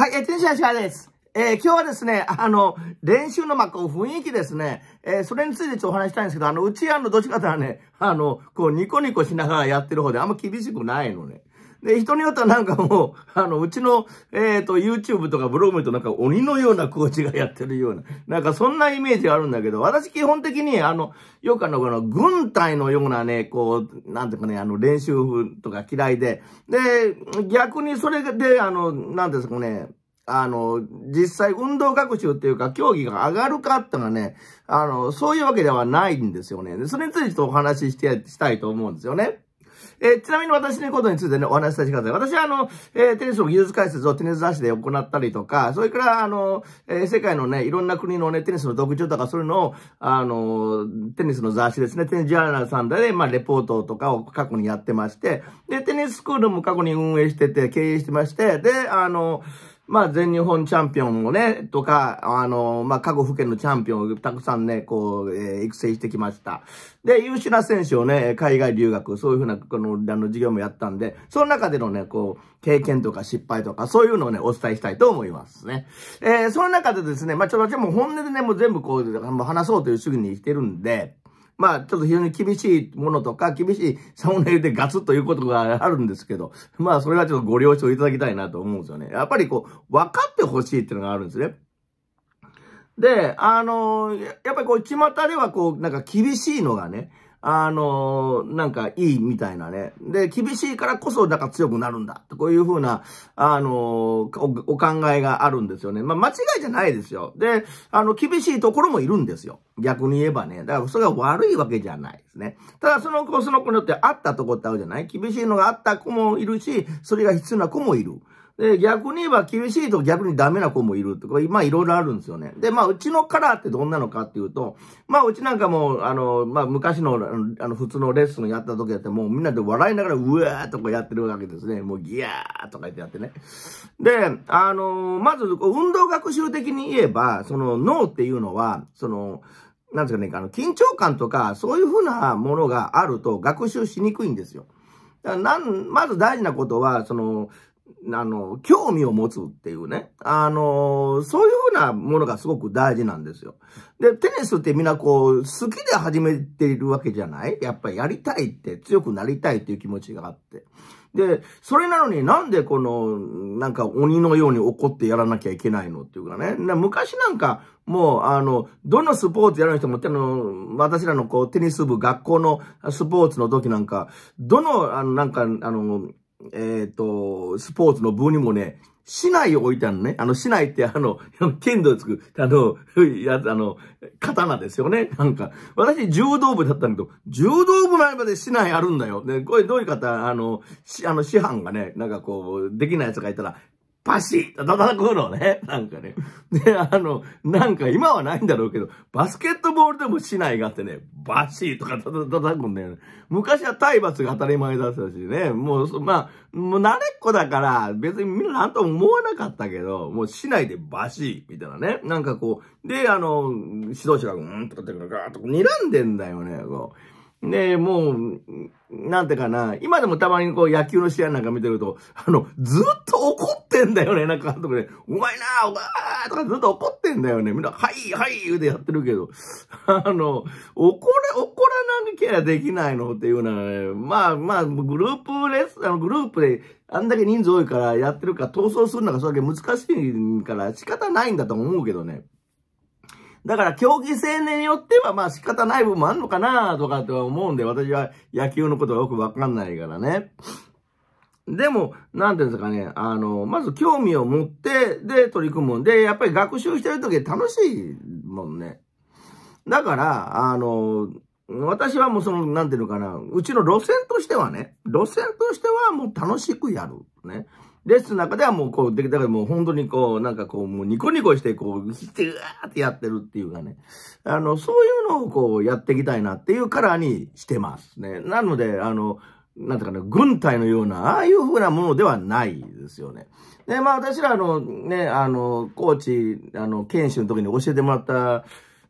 はい、えー、天使はです。えー、今日はですね、あの、練習のま、こう、雰囲気ですね。えー、それについてちょっとお話したいんですけど、あの、うち、あの、どっちかとはね、あの、こう、ニコニコしながらやってる方で、あんま厳しくないのね。で、人によってはなんかもう、あの、うちの、えっ、ー、と、YouTube とかブログとなんか鬼のようなコーチがやってるような、なんかそんなイメージがあるんだけど、私基本的に、あの、よくあの、この、軍隊のようなね、こう、なんていうかね、あの、練習とか嫌いで、で、逆にそれで、あの、なんですかね、あの、実際運動学習っていうか競技が上がるかってのはね、あの、そういうわけではないんですよね。それについてお話しして、したいと思うんですよね。えー、ちなみに私のことについてね、お話しさせてください。私はあの、えー、テニスの技術解説をテニス雑誌で行ったりとか、それからあの、えー、世界のね、いろんな国のね、テニスの特徴とかそういうのを、あの、テニスの雑誌ですね、テニスジャーナルさんで、まあ、レポートとかを過去にやってまして、で、テニススクールも過去に運営してて、経営してまして、で、あの、まあ、全日本チャンピオンをね、とか、あの、まあ、去府県のチャンピオンをたくさんね、こう、えー、育成してきました。で、優秀な選手をね、海外留学、そういうふうな、この、あの、授業もやったんで、その中でのね、こう、経験とか失敗とか、そういうのをね、お伝えしたいと思いますね。えー、その中でですね、まあ、ちょっと私も本音でね、もう全部こう、話そうという主義にしてるんで、まあ、ちょっと非常に厳しいものとか、厳しいサムネイルでガツッということがあるんですけど、まあ、それはちょっとご了承いただきたいなと思うんですよね。やっぱりこう、分かってほしいっていうのがあるんですね。で、あのー、やっぱりこう、巷ではこう、なんか厳しいのがね、あのー、なんかいいみたいなね。で、厳しいからこそ、だから強くなるんだ。こういうふうな、あのーお、お考えがあるんですよね。まあ、間違いじゃないですよ。で、あの、厳しいところもいるんですよ。逆に言えばね。だから、それが悪いわけじゃないですね。ただ、その子、その子によってあったとこってあるじゃない厳しいのがあった子もいるし、それが必要な子もいる。で、逆に言えば厳しいと逆にダメな子もいるとか、まあいろいろあるんですよね。で、まあうちのカラーってどんなのかっていうと、まあうちなんかも、あの、まあ昔の、あの、普通のレッスンやった時だってもうみんなで笑いながら、うわーとかやってるわけですね。もうギャーとか言ってやってね。で、あの、まず運動学習的に言えば、その脳っていうのは、その、なんですかね、あの、緊張感とか、そういうふうなものがあると学習しにくいんですよ。なんまず大事なことは、その、あの、興味を持つっていうね、あの、そういうふうなものがすごく大事なんですよ。で、テニスってみんなこう、好きで始めているわけじゃないやっぱりやりたいって、強くなりたいっていう気持ちがあって。で、それなのになんでこの、なんか鬼のように怒ってやらなきゃいけないのっていうかね。か昔なんか、もう、あの、どのスポーツやる人も、あの、私らのこう、テニス部、学校のスポーツの時なんか、どの、あの、なんか、あの、えっ、ー、と、スポーツの部にもね、市内を置いてあるね。あの、市内ってあの、剣道つく、あの、やつ、あの、刀ですよね。なんか、私、柔道部だったんだけど、柔道部前まで市内あるんだよ。で、これどういう方、あの、市、あの、師範がね、なんかこう、できない奴がいたら、パシッと叩くのね。なんかね。で、あの、なんか今はないんだろうけど、バスケットボールでも市内があってね、バシッとか叩くんだよね。昔は体罰が当たり前だったしね、もう、まあ、もう慣れっこだから、別にみんななんとも思わなかったけど、もう市内でバシッみたいなね。なんかこう、で、あの、指導者がうんとかってから、ガーッと睨んでんだよね、こう。ねえ、もう、なんてかな、今でもたまにこう野球の試合なんか見てると、あの、ずっと怒ってんだよね、なんか監督で、うまいな、うわーとかずっと怒ってんだよね。みんな、はい、はい、言うてやってるけど、あの、怒れ、怒らなきゃできないのっていうのはね、まあまあ、グループレス、あの、グループで、あんだけ人数多いからやってるから、走するのがそれだけ難しいから仕方ないんだと思うけどね。だから競技青年によってはまあ仕方ない部分もあるのかなとかって思うんで、私は野球のことはよくわかんないからね。でも、なんていうんですかね、あの、まず興味を持って、で、取り組むんで、やっぱり学習してるとき楽しいもんね。だから、あの、私はもうその、なんていうのかな、うちの路線としてはね、路線としてはもう楽しくやる。ね。レッスンの中ではもうこう、で、きからもう本当にこう、なんかこう、もうニコニコして、こう、ひってうわーってやってるっていうかね。あの、そういうのをこう、やっていきたいなっていうカラーにしてますね。なので、あの、なんていうかね、軍隊のような、ああいう風なものではないですよね。で、まあ私らのね、あの、コーチ、あの、研修の時に教えてもらった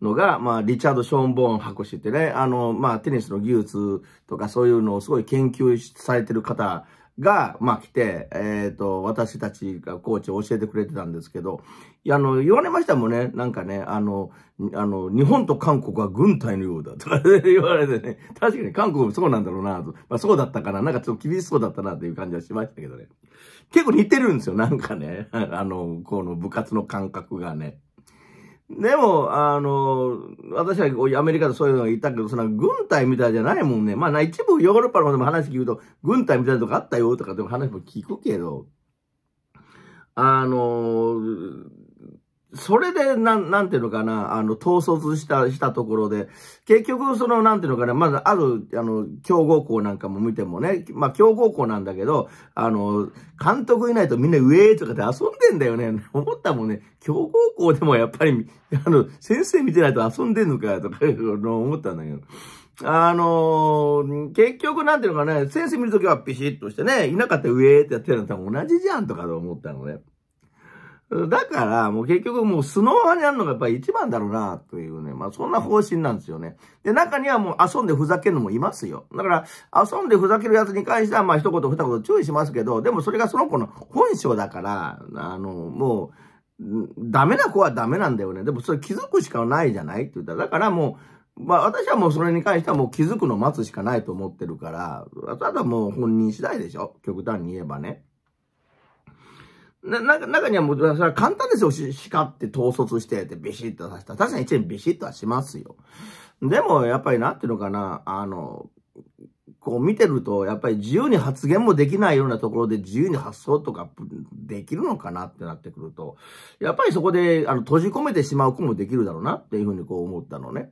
のが、まあリチャード・ショーン・ボーン博士ってね、あの、まあテニスの技術とかそういうのをすごい研究されてる方が、まあ、来て、えっ、ー、と、私たちがコーチを教えてくれてたんですけど、いや、あの、言われましたもんね。なんかね、あの、あの、日本と韓国は軍隊のようだとか言われてね、確かに韓国もそうなんだろうなと。まあ、そうだったかな、なんかちょっと厳しそうだったなという感じはしましたけどね。結構似てるんですよ、なんかね。あの、この部活の感覚がね。でも、あの、私はアメリカでそういうのがいたけど、その軍隊みたいじゃないもんね。まあ、一部ヨーロッパの方でも話聞くと、軍隊みたいなとこあったよとかでも話も聞くけど、あの、それで、なん、なんていうのかな、あの、統率した、したところで、結局、その、なんていうのかな、まず、ある、あの、強豪校なんかも見てもね、まあ、強豪校なんだけど、あの、監督いないとみんな、ウェーとかで遊んでんだよね。思ったもんね、強豪校でもやっぱり、あの、先生見てないと遊んでんのか、とか、思ったんだけど。あのー、結局なんていうのかね、先生見るときはピシッとしてね、いなかったら上ってやってるのと同じじゃんとかと思ったのね。だから、もう結局もうスノーマンにあるのがやっぱり一番だろうな、というね。まあそんな方針なんですよね。で、中にはもう遊んでふざけるのもいますよ。だから、遊んでふざけるやつに関しては、まあ一言二言注意しますけど、でもそれがその子の本性だから、あの、もう、ダメな子はダメなんだよね。でもそれ気づくしかないじゃないって言ったら、だからもう、まあ私はもうそれに関してはもう気づくの待つしかないと思ってるから、ただもう本人次第でしょ極端に言えばね。な、な、中にはもう、それは簡単ですよ。叱って統率して、で、ビシッとさせた。確かに一年ビシッとはしますよ。でも、やっぱりなんていうのかな、あの、こう見てると、やっぱり自由に発言もできないようなところで自由に発想とかできるのかなってなってくると、やっぱりそこで、あの、閉じ込めてしまう子もできるだろうなっていうふうにこう思ったのね。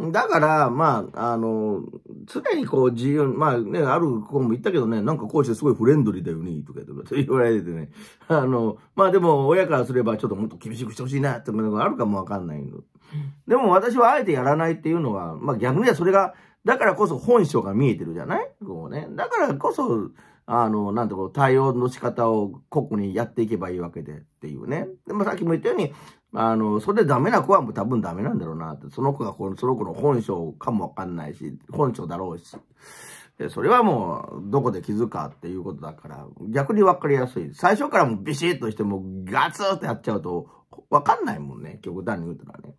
だから、まあ、あの、常にこう自由、まあね、ある子も言ったけどね、なんかこうしてすごいフレンドリーだよね、とか言われてね。あの、まあでも、親からすればちょっともっと厳しくしてほしいな、ってのがあるかもわかんないの。でも私はあえてやらないっていうのは、まあ逆にはそれが、だからこそ本性が見えてるじゃないこうね。だからこそ、あの、なんてこう、対応の仕方を個々にやっていけばいいわけでっていうね。でもさっきも言ったように、あの、それでダメな子はもう多分ダメなんだろうなって。その子がこの、その子の本性かもわかんないし、本性だろうし。で、それはもう、どこで気づくかっていうことだから、逆にわかりやすい。最初からもうビシッとしてもガツーってやっちゃうと、わかんないもんね。極端に言うたらね。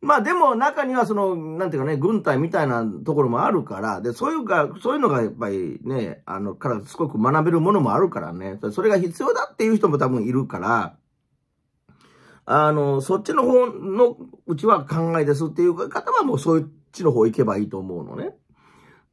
まあでも中にはその、なんていうかね、軍隊みたいなところもあるから、で、そういうか、そういうのがやっぱりね、あの、からすごく学べるものもあるからね、それが必要だっていう人も多分いるから、あの、そっちの方のうちは考えですっていう方はもうそっちの方行けばいいと思うのね。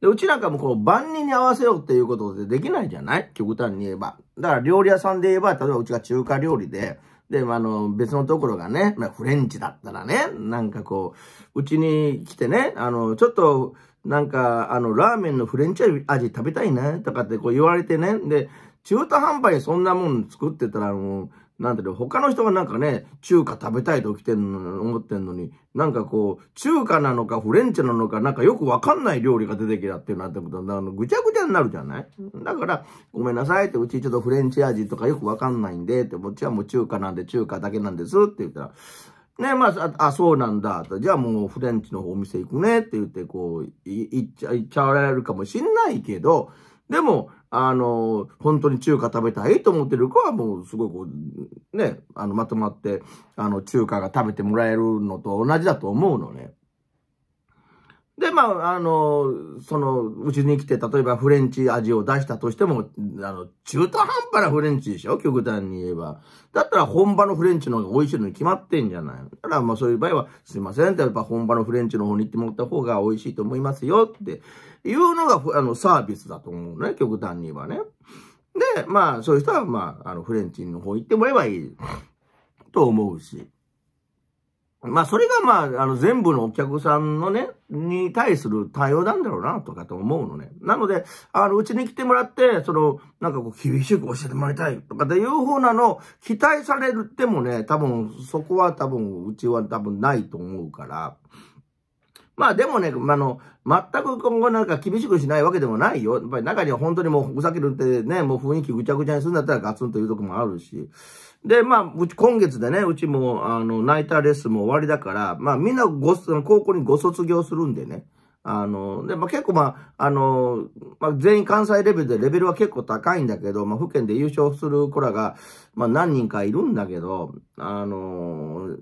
で、うちなんかもこの万人に合わせようっていうことでできないじゃない極端に言えば。だから料理屋さんで言えば、例えばうちが中華料理で、で、まあ、の、別のところがね、まあ、フレンチだったらね、なんかこう、うちに来てね、あの、ちょっと、なんか、あの、ラーメンのフレンチ味食べたいね、とかってこう言われてね、で、中途半端にそんなもん作ってたら、もう、なんていうの、他の人がなんかね、中華食べたいときてんの、思ってんのに、なんかこう、中華なのかフレンチなのか、なんかよくわかんない料理が出てきたっていうなってことは、ぐちゃぐちゃになるじゃないだから、ごめんなさいって、うちちょっとフレンチ味とかよくわかんないんで、って、こっちはもう中華なんで中華だけなんですって言ったら、ね、まあ、あ、そうなんだ。じゃあもうフレンチのお店行くねって言って、こう、行っちゃ、行っちゃわれるかもしんないけど、でも、あの、本当に中華食べたいと思ってる子はもうすごいこう、ね、あの、まとまって、あの、中華が食べてもらえるのと同じだと思うのね。で、まあ、あの、その、うちに来て、例えばフレンチ味を出したとしても、あの、中途半端なフレンチでしょ極端に言えば。だったら本場のフレンチの方が美味しいのに決まってんじゃないだから、まあそういう場合は、すいませんって、やっぱ本場のフレンチの方に行ってもらった方が美味しいと思いますよっていうのが、あの、サービスだと思うね、極端にはね。で、まあ、そういう人は、まあ、あの、フレンチの方行ってもらえばいい、と思うし。まあ、それが、まあ、あの、全部のお客さんのね、に対する対応なんだろうな、とかと思うのね。なので、あの、うちに来てもらって、その、なんかこう、厳しく教えてもらいたい、とかっていう方なの、期待されるってもね、多分、そこは多分、うちは多分ないと思うから。まあでもね、あの、全く今後なんか厳しくしないわけでもないよ。やっぱり中には本当にもうふざけるってね、もう雰囲気ぐちゃぐちゃにするんだったらガツンというとこもあるし。で、まあ、うち今月でね、うちも、あの、ナイターレッスンも終わりだから、まあみんなご、高校にご卒業するんでね。あの、で、まあ、結構まあ、あの、まあ、全員関西レベルでレベルは結構高いんだけど、まあ、府県で優勝する子らが、まあ、何人かいるんだけど、あの、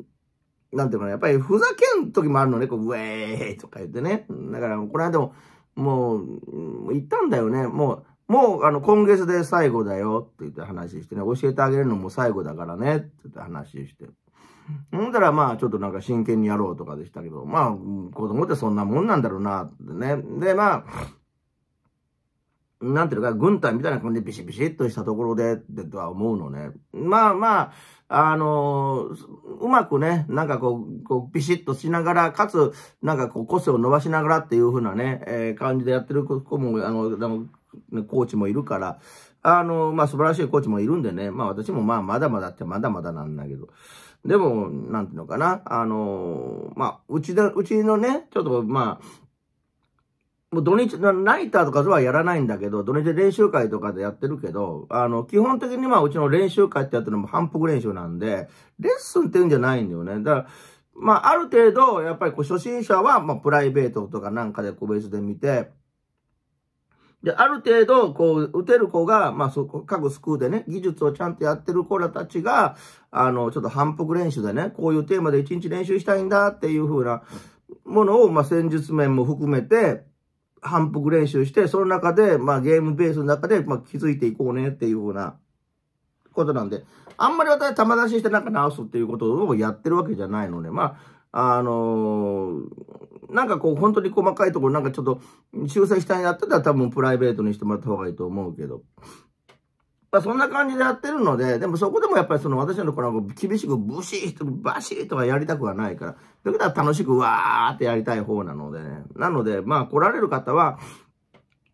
なんていうの、やっぱりふざけん時もあるのね、こう、ウェーイとか言ってね。だから、この間も、もう、言ったんだよね。もう、もう、あの、今月で最後だよって言って話してね、教えてあげるのも最後だからねって言って話して。ほんだらまあ、ちょっとなんか真剣にやろうとかでしたけど、まあ、子供ってそんなもんなんだろうなってね。で、まあ、なんていうか、軍隊みたいな感じでビシビシっとしたところで、ってとは思うのね。まあまあ、あのー、うまくね、なんかこう、こうビシッとしながら、かつ、なんかこう、個性を伸ばしながらっていう風なね、えー、感じでやってる子も、あの、でもコーチもいるから、あの、まあ、素晴らしいコーチもいるんでね、まあ、私もまあ、まだまだってまだまだなんだけど、でも、なんていうのかな、あの、まあ、うちで、うちのね、ちょっとまあ、もう土日、ナイターとかではやらないんだけど、土日練習会とかでやってるけど、あの、基本的にまあうちの練習会ってやってるのも反復練習なんで、レッスンっていうんじゃないんだよね。だから、まあある程度、やっぱりこう初心者は、まあプライベートとかなんかで個別で見て、で、ある程度、こう、打てる子が、まあ、そこ、各スクーでね、技術をちゃんとやってる子らたちが、あの、ちょっと反復練習でね、こういうテーマで一日練習したいんだっていう風なものを、まあ、戦術面も含めて、反復練習して、その中で、まあゲームベースの中で、まあ気づいていこうねっていうふうなことなんで、あんまり私は玉出ししてなんか直すっていうことをやってるわけじゃないので、まあ、あのー、なんかこう本当に細かいところなんかちょっと修正したいなってたら多分プライベートにしてもらった方がいいと思うけど。まあ、そんな感じでやってるので、でもそこでもやっぱりその私のところは厳しくブシーとバシーとはやりたくはないから、だけど楽しくわーってやりたい方なのでね。なので、まあ来られる方は、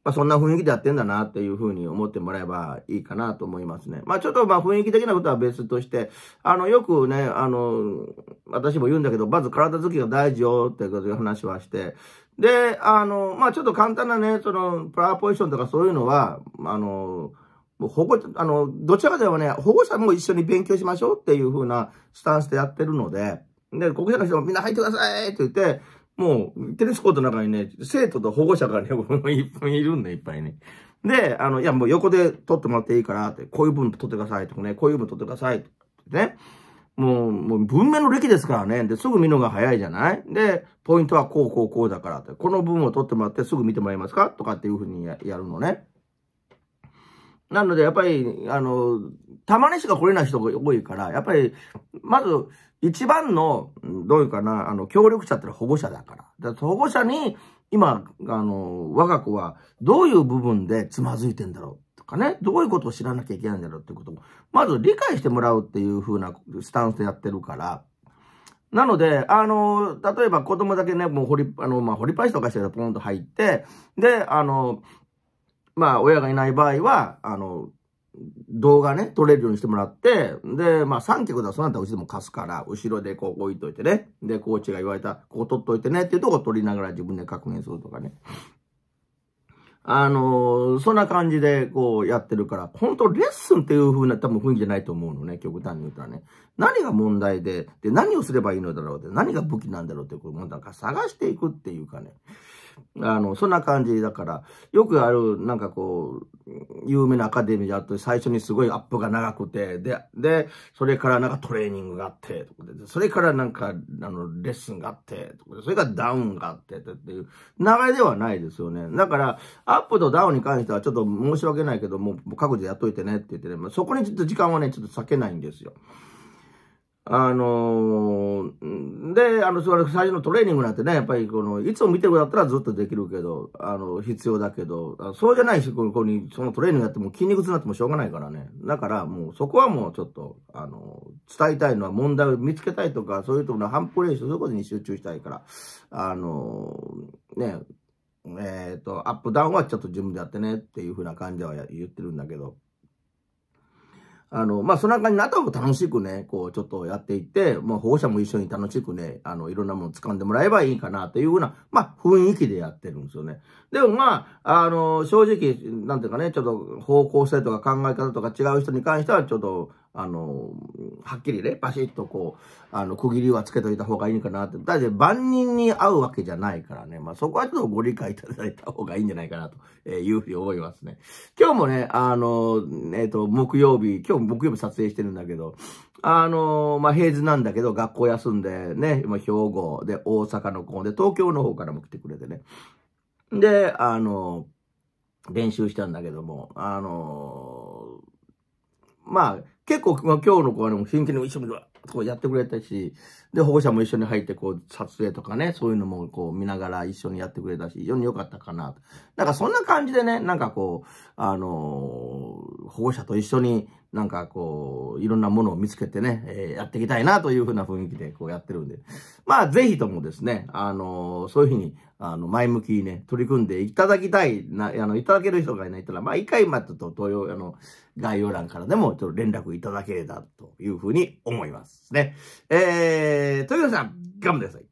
まあ、そんな雰囲気でやってんだなっていうふうに思ってもらえばいいかなと思いますね。まあちょっとまあ雰囲気的なことは別として、あのよくね、あの、私も言うんだけど、まず体づきが大事よっていう話はして、で、あの、まあちょっと簡単なね、その、プラーポジションとかそういうのは、あの、もう保護、あの、どちらかではね、保護者も一緒に勉強しましょうっていうふうなスタンスでやってるので、で、国者の人もみんな入ってくださいって言って、もう、テニスコートの中にね、生徒と保護者がね、いっぱいいるんで、いっぱいね。で、あの、いや、もう横で取ってもらっていいからって、こういう分取ってくださいとかね、こういう分取ってくださいってね。もう、もう文明の歴ですからね。で、すぐ見るのが早いじゃないで、ポイントはこうこうこうだからって、この分を取ってもらってすぐ見てもらえますかとかっていうふうにやるのね。なので、やっぱり、あの、たまにしか来れない人が多いから、やっぱり、まず、一番の、どういうかな、あの、協力者ってのは保護者だから。だから保護者に、今、あの、我が子はどういう部分でつまずいてんだろうとかね、どういうことを知らなきゃいけないんだろうっていうことも、まず理解してもらうっていうふうなスタンスでやってるから、なので、あの、例えば子供だけね、もう掘り、あの、まあ、掘り返しとかしてポンと入って、で、あの、まあ、親がいない場合は、あの、動画ね、撮れるようにしてもらって、で、まあ3脚だそのあたうちでも貸すから、後ろでこう置いといてね。で、コーチが言われた、ここ取っといてねっていうとこを撮りながら自分で確認するとかね。あのそんな感じでこうやってるから、本当レッスンっていう風な多分雰囲気じゃないと思うのね、極端に言うたらね。何が問題で、で、何をすればいいのだろうって、何が武器なんだろうっていう問題なんか探していくっていうかね。あの、そんな感じだから、よくある、なんかこう、有名なアカデミーだと最初にすごいアップが長くて、で、で、それからなんかトレーニングがあって、とかで、それからなんか、あの、レッスンがあって、とかで、それからダウンがあって、っていう、流れではないですよね。だから、アップとダウンに関してはちょっと申し訳ないけども、う各自やっといてねって言ってね、そこにちょっと時間はね、ちょっと避けないんですよ。あので、あの、最初のトレーニングなんてね、やっぱりこの、いつも見てる子だったらずっとできるけど、あの、必要だけど、そうじゃないし、ここに、そのトレーニングやっても筋肉痛になってもしょうがないからね。だからもう、そこはもうちょっと、あの、伝えたいのは問題を見つけたいとか、そういうところの反復練習、そういうことに集中したいから、あの、ね、えっ、ー、と、アップダウンはちょっと自分でやってねっていうふうな感じは言ってるんだけど、あの、まあ、その中にあたも楽しくね、こう、ちょっとやっていって、まあ、保護者も一緒に楽しくね、あの、いろんなもの掴んでもらえばいいかな、というふうな、まあ、雰囲気でやってるんですよね。でも、まあ、あの、正直、なんていうかね、ちょっと方向性とか考え方とか違う人に関しては、ちょっと、あの、はっきりね、パシッとこう、あの、区切りはつけといた方がいいかなって。だって万人に会うわけじゃないからね。まあ、そこはちょっとご理解いただいた方がいいんじゃないかなというふうに思いますね。今日もね、あの、えっ、ー、と、木曜日、今日木曜日撮影してるんだけど、あの、まあ、平日なんだけど、学校休んでね、今兵庫で大阪の子で、東京の方からも来てくれてね。で、あの、練習したんだけども、あのまあ、結構、まあ、今日の子はも真剣に一緒にとやってくれたし、で、保護者も一緒に入って、こう、撮影とかね、そういうのもこう、見ながら一緒にやってくれたし、非常に良かったかなと。なんかそんな感じでね、なんかこう、あのー、保護者と一緒になんかこう、いろんなものを見つけてね、えー、やっていきたいなというふうな雰囲気でこうやってるんで、まあぜひともですね、あのー、そういうふうに、あの、前向きにね、取り組んでいただきたいな、あの、いただける人がいないったら、まあ一回まっと、東洋、あの、概要欄からでもちょっと連絡いただければというふうに思いますね。えー、といさん、頑張ってください。